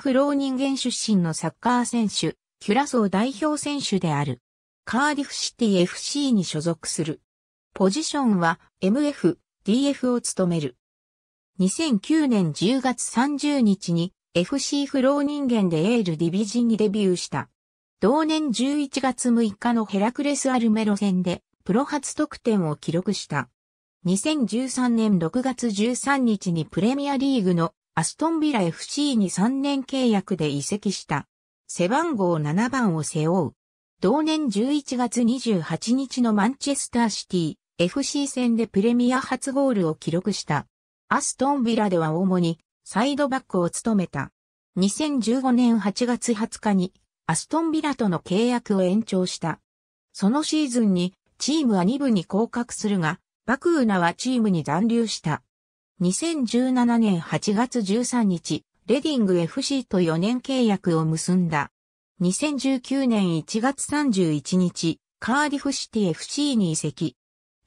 フロー人間出身のサッカー選手、キュラソー代表選手である。カーディフシティ FC に所属する。ポジションは MF、DF を務める。2009年10月30日に FC フロー人間でエールディビジンにデビューした。同年11月6日のヘラクレスアルメロ戦でプロ初得点を記録した。2013年6月13日にプレミアリーグのアストンビラ FC に3年契約で移籍した。背番号7番を背負う。同年11月28日のマンチェスターシティ FC 戦でプレミア初ゴールを記録した。アストンビラでは主にサイドバックを務めた。2015年8月20日にアストンビラとの契約を延長した。そのシーズンにチームは2部に降格するが、バクーナはチームに残留した。2017年8月13日、レディング FC と4年契約を結んだ。2019年1月31日、カーディフシティ FC に移籍。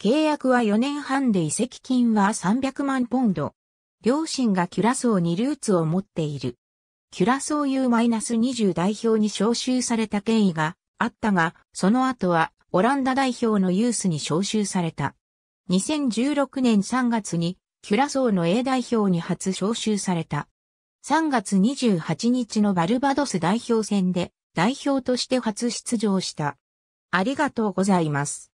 契約は4年半で移籍金は300万ポンド。両親がキュラソーにルーツを持っている。キュラソー U-20 代表に招集された経緯があったが、その後はオランダ代表のユースに招集された。2016年3月にキュラソーの A 代表に初招集された。3月28日のバルバドス代表戦で代表として初出場した。ありがとうございます。